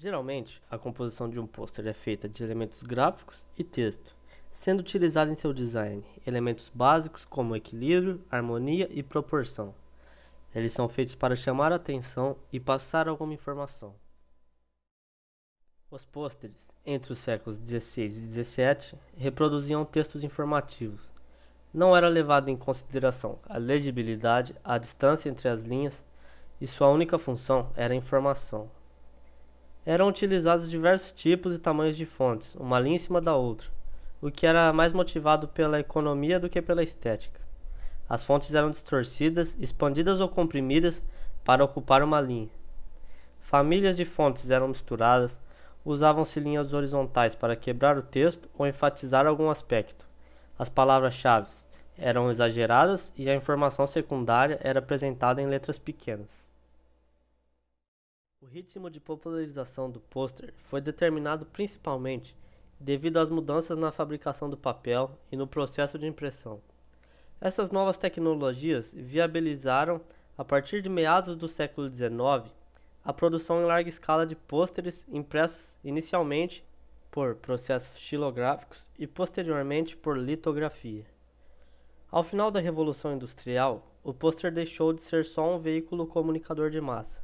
Geralmente, a composição de um pôster é feita de elementos gráficos e texto, sendo utilizado em seu design elementos básicos como equilíbrio, harmonia e proporção. Eles são feitos para chamar a atenção e passar alguma informação. Os pôsteres, entre os séculos XVI e XVII, reproduziam textos informativos. Não era levado em consideração a legibilidade, a distância entre as linhas, e sua única função era a informação, eram utilizados diversos tipos e tamanhos de fontes, uma linha em cima da outra, o que era mais motivado pela economia do que pela estética. As fontes eram distorcidas, expandidas ou comprimidas para ocupar uma linha. Famílias de fontes eram misturadas, usavam-se linhas horizontais para quebrar o texto ou enfatizar algum aspecto. As palavras-chave eram exageradas e a informação secundária era apresentada em letras pequenas. O ritmo de popularização do pôster foi determinado principalmente devido às mudanças na fabricação do papel e no processo de impressão. Essas novas tecnologias viabilizaram, a partir de meados do século XIX, a produção em larga escala de pôsteres impressos inicialmente por processos xilográficos e posteriormente por litografia. Ao final da Revolução Industrial, o pôster deixou de ser só um veículo comunicador de massa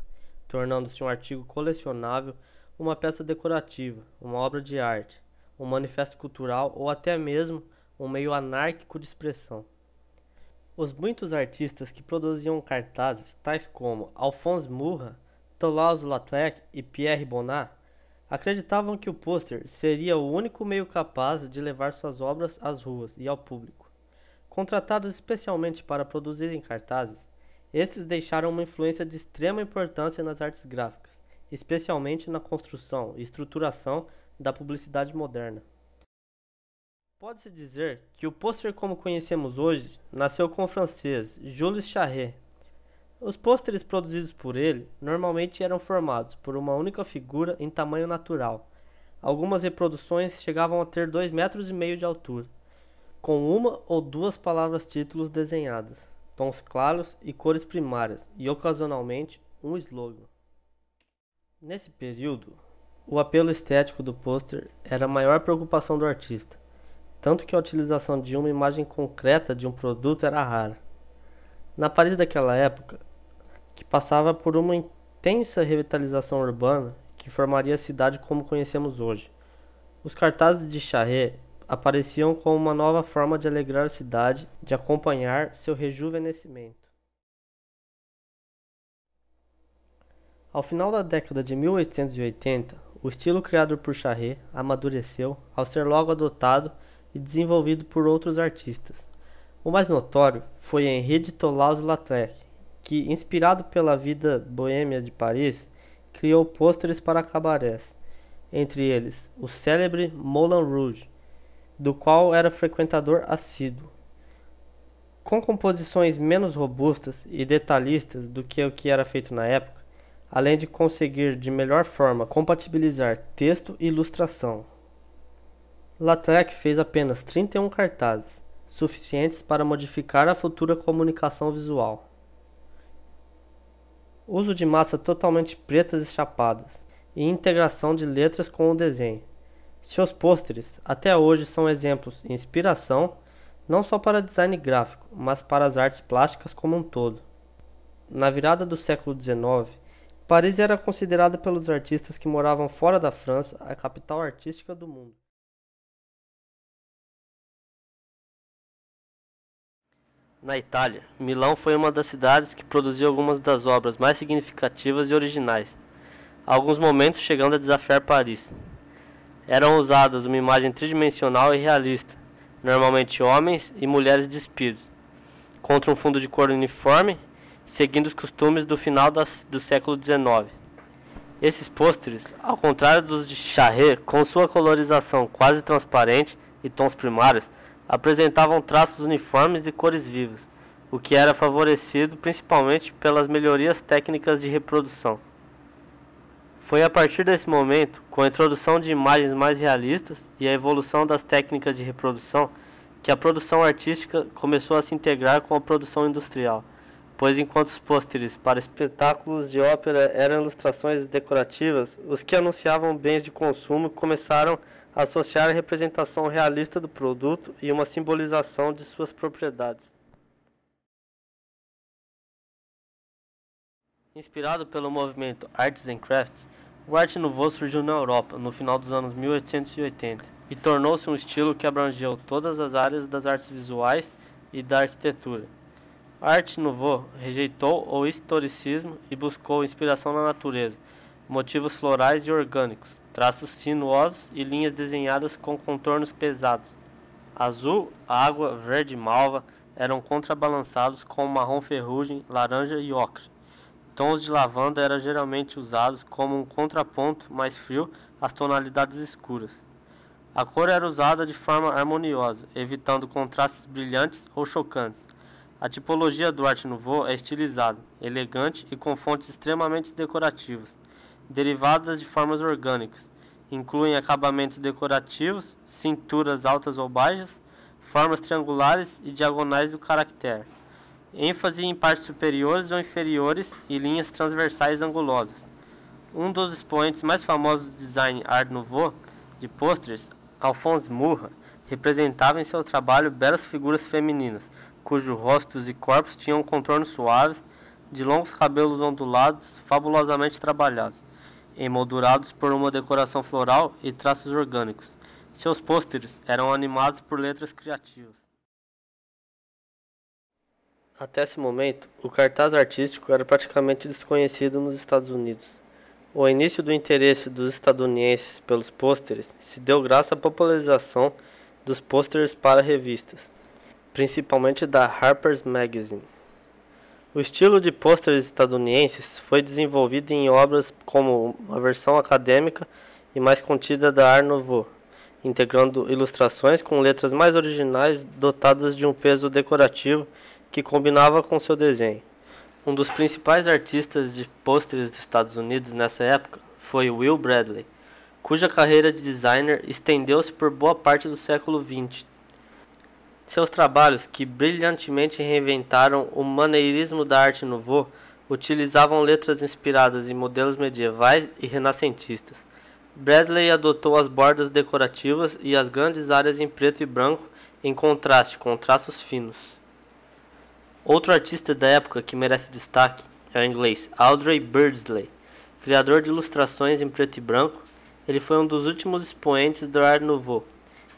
tornando-se um artigo colecionável, uma peça decorativa, uma obra de arte, um manifesto cultural ou até mesmo um meio anárquico de expressão. Os muitos artistas que produziam cartazes, tais como Alphonse Murra, Toulouse Lautrec e Pierre Bonnat, acreditavam que o pôster seria o único meio capaz de levar suas obras às ruas e ao público. Contratados especialmente para produzirem cartazes, estes deixaram uma influência de extrema importância nas artes gráficas, especialmente na construção e estruturação da publicidade moderna. Pode-se dizer que o pôster como conhecemos hoje nasceu com o francês Jules Charret. Os pôsteres produzidos por ele normalmente eram formados por uma única figura em tamanho natural. Algumas reproduções chegavam a ter dois metros e meio de altura, com uma ou duas palavras títulos desenhadas tons claros e cores primárias e ocasionalmente um slogan. Nesse período, o apelo estético do pôster era a maior preocupação do artista, tanto que a utilização de uma imagem concreta de um produto era rara. Na Paris daquela época, que passava por uma intensa revitalização urbana que formaria a cidade como conhecemos hoje, os cartazes de Charret apareciam como uma nova forma de alegrar a cidade, de acompanhar seu rejuvenescimento. Ao final da década de 1880, o estilo criado por Charret amadureceu ao ser logo adotado e desenvolvido por outros artistas. O mais notório foi Henri de Toulouse-Lautrec, que, inspirado pela vida boêmia de Paris, criou pôsteres para cabarés, entre eles o célebre Moulin Rouge, do qual era frequentador assíduo. Com composições menos robustas e detalhistas do que o que era feito na época, além de conseguir de melhor forma compatibilizar texto e ilustração. Latrec fez apenas 31 cartazes, suficientes para modificar a futura comunicação visual. Uso de massa totalmente pretas e chapadas, e integração de letras com o desenho. Seus pôsteres até hoje são exemplos e inspiração não só para design gráfico, mas para as artes plásticas como um todo. Na virada do século XIX, Paris era considerada pelos artistas que moravam fora da França a capital artística do mundo. Na Itália, Milão foi uma das cidades que produziu algumas das obras mais significativas e originais, a alguns momentos chegando a desafiar Paris eram usadas uma imagem tridimensional e realista, normalmente homens e mulheres despidos, contra um fundo de cor uniforme, seguindo os costumes do final das, do século XIX. Esses pôsteres, ao contrário dos de Charret, com sua colorização quase transparente e tons primários, apresentavam traços uniformes e cores vivas, o que era favorecido principalmente pelas melhorias técnicas de reprodução. Foi a partir desse momento, com a introdução de imagens mais realistas e a evolução das técnicas de reprodução, que a produção artística começou a se integrar com a produção industrial, pois enquanto os pôsteres para espetáculos de ópera eram ilustrações decorativas, os que anunciavam bens de consumo começaram a associar a representação realista do produto e uma simbolização de suas propriedades. Inspirado pelo movimento Arts and Crafts, o arte nouveau surgiu na Europa no final dos anos 1880 e tornou-se um estilo que abrangeu todas as áreas das artes visuais e da arquitetura. A arte nouveau rejeitou o historicismo e buscou inspiração na natureza, motivos florais e orgânicos, traços sinuosos e linhas desenhadas com contornos pesados. Azul, água, verde e malva eram contrabalançados com marrom ferrugem, laranja e ocre. Tons de lavanda eram geralmente usados como um contraponto mais frio às tonalidades escuras. A cor era usada de forma harmoniosa, evitando contrastes brilhantes ou chocantes. A tipologia do Art Nouveau é estilizada, elegante e com fontes extremamente decorativas, derivadas de formas orgânicas. Incluem acabamentos decorativos, cinturas altas ou baixas, formas triangulares e diagonais do caractere ênfase em partes superiores ou inferiores e linhas transversais angulosas. Um dos expoentes mais famosos do design Art Nouveau de pôsteres, Alphonse Murra, representava em seu trabalho belas figuras femininas, cujos rostos e corpos tinham contornos suaves, de longos cabelos ondulados, fabulosamente trabalhados, emoldurados por uma decoração floral e traços orgânicos. Seus pôsteres eram animados por letras criativas. Até esse momento, o cartaz artístico era praticamente desconhecido nos Estados Unidos. O início do interesse dos estadunidenses pelos pôsteres se deu graças à popularização dos pôsteres para revistas, principalmente da Harper's Magazine. O estilo de pôsteres estadunidenses foi desenvolvido em obras como uma versão acadêmica e mais contida da Art Nouveau, integrando ilustrações com letras mais originais dotadas de um peso decorativo que combinava com seu desenho. Um dos principais artistas de pôsteres dos Estados Unidos nessa época foi Will Bradley, cuja carreira de designer estendeu-se por boa parte do século XX. Seus trabalhos, que brilhantemente reinventaram o maneirismo da arte nouveau, utilizavam letras inspiradas em modelos medievais e renascentistas. Bradley adotou as bordas decorativas e as grandes áreas em preto e branco em contraste com traços finos. Outro artista da época que merece destaque é o inglês Audrey Birdsley, Criador de ilustrações em preto e branco, ele foi um dos últimos expoentes do Art Nouveau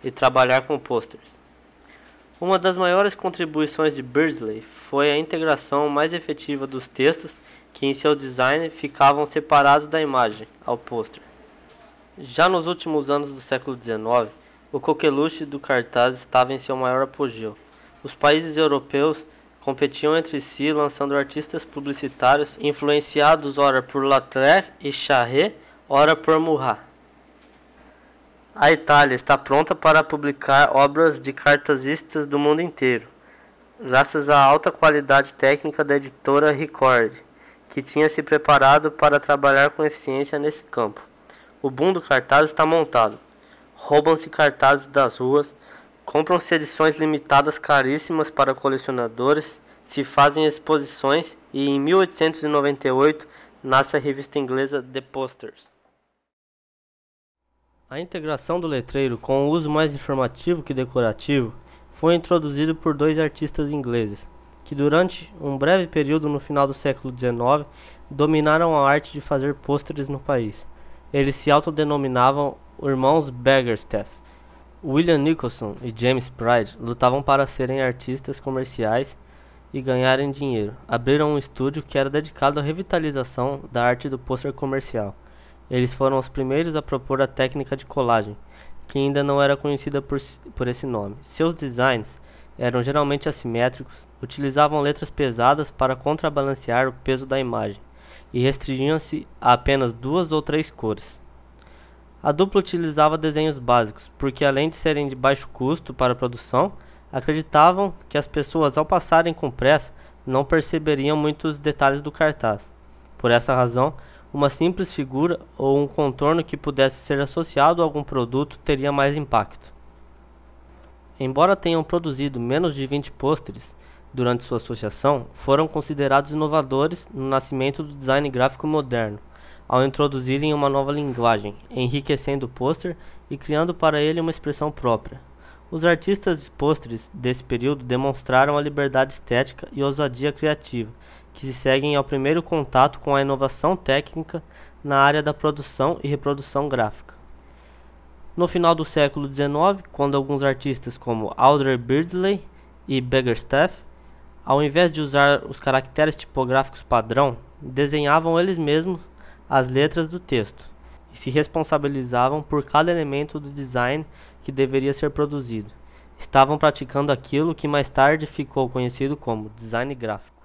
e trabalhar com posters. Uma das maiores contribuições de Birdsley foi a integração mais efetiva dos textos que em seu design ficavam separados da imagem ao pôster. Já nos últimos anos do século XIX, o coqueluche do cartaz estava em seu maior apogeu. Os países europeus competiam entre si lançando artistas publicitários influenciados ora por Latre e Charret, ora por Murat. A Itália está pronta para publicar obras de cartazistas do mundo inteiro, graças à alta qualidade técnica da editora Record, que tinha se preparado para trabalhar com eficiência nesse campo. O boom do cartaz está montado. Roubam-se cartazes das ruas, Compram-se edições limitadas caríssimas para colecionadores, se fazem exposições e em 1898 nasce a revista inglesa The Posters. A integração do letreiro com o um uso mais informativo que decorativo foi introduzido por dois artistas ingleses, que durante um breve período no final do século XIX dominaram a arte de fazer pôsteres no país. Eles se autodenominavam Irmãos Baggerstaff William Nicholson e James Pride lutavam para serem artistas comerciais e ganharem dinheiro. Abriram um estúdio que era dedicado à revitalização da arte do pôster comercial. Eles foram os primeiros a propor a técnica de colagem, que ainda não era conhecida por, por esse nome. Seus designs eram geralmente assimétricos, utilizavam letras pesadas para contrabalancear o peso da imagem e restringiam-se a apenas duas ou três cores. A dupla utilizava desenhos básicos, porque além de serem de baixo custo para a produção, acreditavam que as pessoas ao passarem com pressa não perceberiam muitos detalhes do cartaz. Por essa razão, uma simples figura ou um contorno que pudesse ser associado a algum produto teria mais impacto. Embora tenham produzido menos de 20 pôsteres durante sua associação, foram considerados inovadores no nascimento do design gráfico moderno ao introduzirem uma nova linguagem, enriquecendo o pôster e criando para ele uma expressão própria. Os artistas pôsteres desse período demonstraram a liberdade estética e ousadia criativa, que se seguem ao primeiro contato com a inovação técnica na área da produção e reprodução gráfica. No final do século XIX, quando alguns artistas como Audrey Beardsley e Beggarstaff, ao invés de usar os caracteres tipográficos padrão, desenhavam eles mesmos as letras do texto e se responsabilizavam por cada elemento do design que deveria ser produzido. Estavam praticando aquilo que mais tarde ficou conhecido como design gráfico.